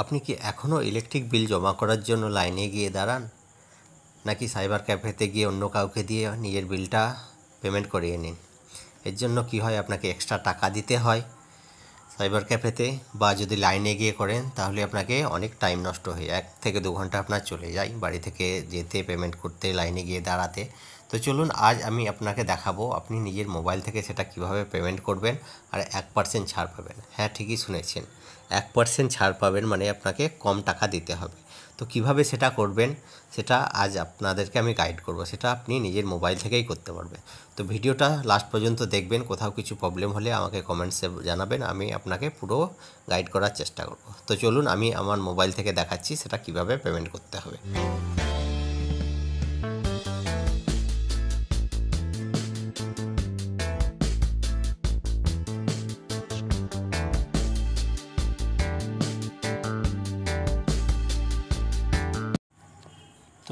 আপনি কি এখনও ইলেকট্রিক বিল জমা করার জন্য লাইনে গিয়ে দাঁড়ান নাকি সাইবার ক্যাফেতে গিয়ে অন্য কাউকে দিয়ে নিজের বিলটা পেমেন্ট করিয়ে নিন এর জন্য কি হয় আপনাকে এক্সট্রা টাকা দিতে হয় সাইবার ক্যাফেতে বা যদি লাইনে গিয়ে করেন তাহলে আপনাকে অনেক টাইম নষ্ট হয় এক থেকে দু ঘন্টা আপনার চলে যায় বাড়ি থেকে যেতে পেমেন্ট করতে লাইনে গিয়ে দাঁড়াতে তো চলুন আজ আমি আপনাকে দেখাবো আপনি নিজের মোবাইল থেকে সেটা কিভাবে পেমেন্ট করবেন আর এক পার্সেন্ট ছাড় পাবেন হ্যাঁ ঠিকই শুনেছেন এক পার্সেন্ট ছাড় পাবেন মানে আপনাকে কম টাকা দিতে হবে তো কিভাবে সেটা করবেন সেটা আজ আপনাদেরকে আমি গাইড করব সেটা আপনি নিজের মোবাইল থেকেই করতে পারবেন তো ভিডিওটা লাস্ট পর্যন্ত দেখবেন কোথাও কিছু প্রবলেম হলে আমাকে কমেন্টসে জানাবেন আমি আপনাকে পুরো গাইড করার চেষ্টা করব তো চলুন আমি আমার মোবাইল থেকে দেখাচ্ছি সেটা কিভাবে পেমেন্ট করতে হবে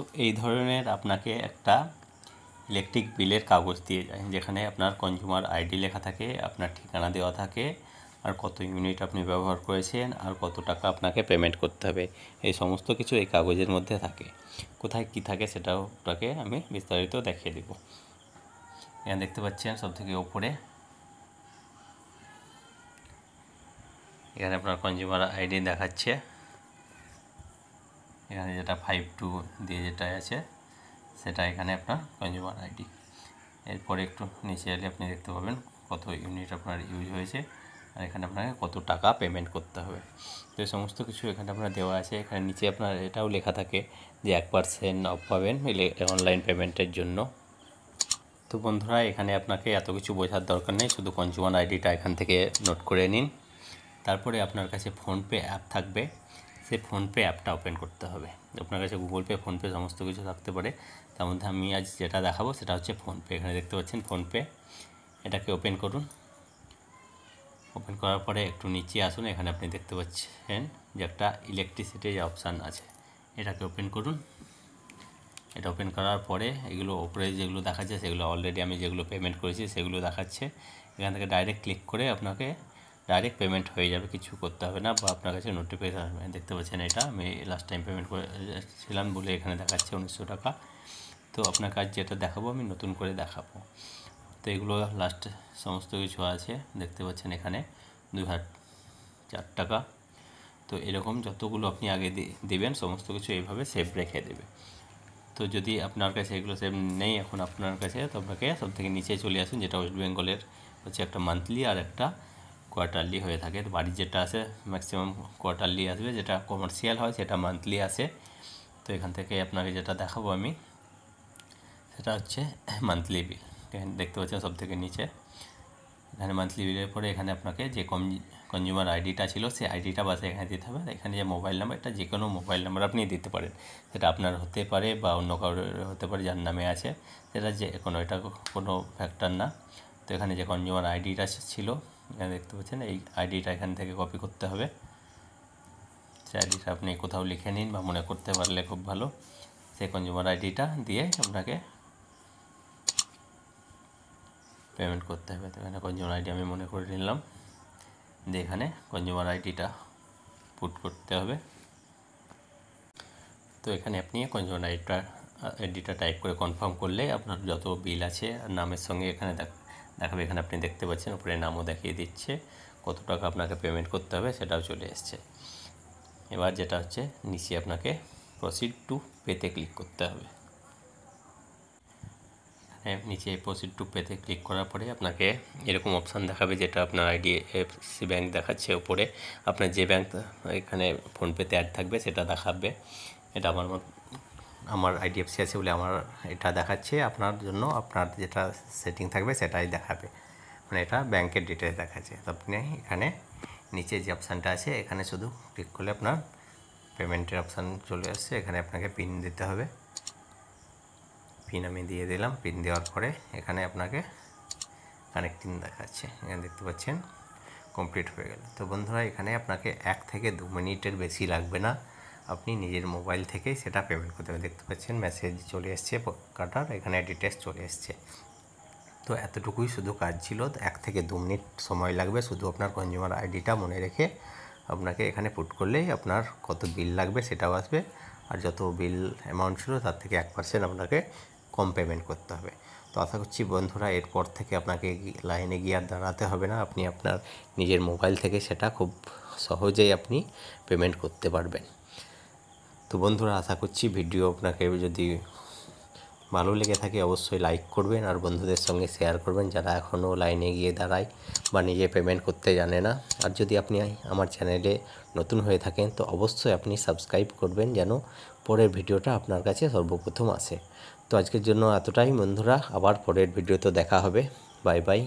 তো এই ধরনের আপনাকে একটা ইলেকট্রিক বিলের কাগজ দিয়ে যায় যেখানে আপনার কনজিউমার আইডি লেখা থাকে আপনার ঠিকানা দেওয়া থাকে আর কত ইউনিট আপনি ব্যবহার করেছেন আর কত টাকা আপনাকে পেমেন্ট করতে হবে এই সমস্ত কিছু এই কাগজের মধ্যে থাকে কোথায় কি থাকে সেটাও আমি বিস্তারিত দেখিয়ে দেব এখানে দেখতে পাচ্ছেন সব থেকে ওপরে এখানে আপনার কনজিউমার আইডি দেখাচ্ছে এখানে যেটা ফাইভ টু দিয়ে যেটা আছে সেটা এখানে আপনার কনজিউমার আইডি এরপরে একটু নিচে এলে আপনি দেখতে পাবেন কত ইউনিট আপনার ইউজ হয়েছে আর এখানে আপনাকে কত টাকা পেমেন্ট করতে হবে তো এই সমস্ত কিছু এখানে আপনার দেওয়া আছে এখানে নিচে আপনার এটাও লেখা থাকে যে এক পার্সেন্ট অফ পাবেন অনলাইন পেমেন্টের জন্য তো বন্ধুরা এখানে আপনাকে এত কিছু বোঝার দরকার নেই শুধু কনজিউমার আইডিটা এখান থেকে নোট করে নিন তারপরে আপনার কাছে ফোনপে অ্যাপ থাকবে সেই ফোনপে অ্যাপটা ওপেন করতে হবে আপনার কাছে গুগল পে ফোনপে সমস্ত কিছু থাকতে পারে তার মধ্যে আমি আজ যেটা দেখাবো সেটা হচ্ছে ফোনপে এখানে দেখতে পাচ্ছেন ফোনপে এটাকে ওপেন করুন ওপেন করার পরে একটু নিচে আসুন এখানে আপনি দেখতে পাচ্ছেন যে একটা ইলেকট্রিসিটির অপশান আছে এটাকে ওপেন করুন এটা ওপেন করার পরে এগুলো ওপরে যেগুলো দেখাচ্ছে সেগুলো অলরেডি আমি যেগুলো পেমেন্ট করেছি সেগুলো দেখাচ্ছে এখান থেকে ডাইরেক্ট ক্লিক করে আপনাকে ডাইরেক্ট পেমেন্ট হয়ে যাবে কিছু করতে হবে না বা আপনার কাছে নোটিফিকেশান আসবে দেখতে পাচ্ছেন এটা আমি লাস্ট টাইম পেমেন্ট করেছিলাম বলে এখানে দেখাচ্ছে উনিশশো টাকা তো আপনার কাজ যেটা দেখাবো আমি নতুন করে দেখাবো তো এগুলো লাস্ট সমস্ত কিছু আছে দেখতে পাচ্ছেন এখানে দুই হাজার চার টাকা তো এরকম যতগুলো আপনি আগে দেবেন সমস্ত কিছু এইভাবে সেভ রেখে দেবে তো যদি আপনার কাছে এগুলো সেভ নেই এখন আপনার কাছে তো আপনাকে সব থেকে নিচে চলে আসুন যেটা ওয়েস্ট বেঙ্গলের হচ্ছে একটা মান্থলি আর একটা কোয়ার্টারলি হয়ে থাকে বাড়ির যেটা আছে ম্যাক্সিমাম কোয়ার্টারলি আসবে যেটা কমার্শিয়াল হয় সেটা মান্থলি আসে তো এখান থেকে আপনাকে যেটা দেখাবো আমি সেটা হচ্ছে মান্থলি বিল এখানে দেখতে পাচ্ছেন সব থেকে নিচে এখানে মান্থলি বিলের পরে এখানে আপনাকে যে কনজিউমার আইডিটা ছিল সেই আইডিটা বাসে এখানে দিতে হবে এখানে যে মোবাইল নাম্বার এটা যে কোনো মোবাইল নাম্বার আপনি দিতে পারেন সেটা আপনার হতে পারে বা অন্য কারোর হতে পারে যার নামে আছে সেটা যে কোনো এটা কোনো ফ্যাক্টর না তো এখানে যে কনজিউমার আইডিটা ছিল দেখতে পাচ্ছেন এই আইডিটা এখান থেকে কপি করতে হবে সে আইডিটা আপনি কোথাও লিখে নিন বা মনে করতে পারলে খুব ভালো সে কনজিউমার আইডিটা দিয়ে আপনাকে পেমেন্ট করতে হবে তো এখানে কনজিউমার আইডি আমি মনে করে নিলাম দিয়ে এখানে কনজিউমার আইডিটা পুট করতে হবে তো এখানে আপনি কনজিউমার আইডিটা আইডিটা টাইপ করে কনফার্ম করলে আপনার যত বিল আছে নামের সঙ্গে এখানে দেখ দেখাবে এখানে আপনি দেখতে পাচ্ছেন উপরে নামও দেখিয়ে দিচ্ছে কত টাকা আপনাকে পেমেন্ট করতে হবে সেটাও চলে এসছে এবার যেটা হচ্ছে নিচে আপনাকে প্রসিড টু পেতে ক্লিক করতে হবে নিচে প্রসিড টু পেতে ক্লিক করার পরে আপনাকে এরকম অপশান দেখাবে যেটা আপনার আইডিএফসি ব্যাঙ্ক দেখাচ্ছে ওপরে আপনার যে ব্যাঙ্ক এখানে ফোনপেতে অ্যাড থাকবে সেটা দেখাবে এটা আমার আমার আইডিএফসি আছে বলে আমার এটা দেখাচ্ছে আপনার জন্য আপনার যেটা সেটিং থাকবে সেটাই দেখাবে মানে এটা ব্যাংকের ডিটেলস দেখাচ্ছে তো আপনি এখানে নিচে যে অপশানটা আছে এখানে শুধু ক্লিক করলে আপনার পেমেন্টের অপশান চলে আসছে এখানে আপনাকে পিন দিতে হবে পিন আমি দিয়ে দিলাম পিন দেওয়ার পরে এখানে আপনাকে কানেক্টিং দেখাচ্ছে এখানে দেখতে পাচ্ছেন কমপ্লিট হয়ে গেল তো বন্ধুরা এখানে আপনাকে এক থেকে দু মিনিটের বেশি লাগবে না আপনি নিজের মোবাইল থেকেই সেটা পেমেন্ট করতে পারেন দেখতে পাচ্ছেন মেসেজ চলে এসছে কাটার এখানে ডিটেলস চলে এসছে তো এতটুকুই শুধু কাজ ছিল এক থেকে দু মিনিট সময় লাগবে শুধু আপনার কনজিউমার আইডিটা মনে রেখে আপনাকে এখানে পুট করলেই আপনার কত বিল লাগবে সেটাও আসবে আর যত বিল অ্যামাউন্ট ছিল তার থেকে এক পার্সেন্ট আপনাকে কম পেমেন্ট করতে হবে তো আশা করছি বন্ধুরা এরপর থেকে আপনাকে লাইনে গিয়ে আর দাঁড়াতে হবে না আপনি আপনার নিজের মোবাইল থেকে সেটা খুব সহজেই আপনি পেমেন্ট করতে পারবেন তো বন্ধুরা আশা করছি ভিডিও আপনাকে যদি ভালো লেগে থাকে অবশ্যই লাইক করবেন আর বন্ধুদের সঙ্গে শেয়ার করবেন যারা এখনও লাইনে গিয়ে দাঁড়ায় বা নিজে পেমেন্ট করতে জানে না আর যদি আপনি আমার চ্যানেলে নতুন হয়ে থাকেন তো অবশ্যই আপনি সাবস্ক্রাইব করবেন যেন পরের ভিডিওটা আপনার কাছে সর্বপ্রথম আসে তো আজকের জন্য এতটাই বন্ধুরা আবার পরের ভিডিও তো দেখা হবে বাই বাই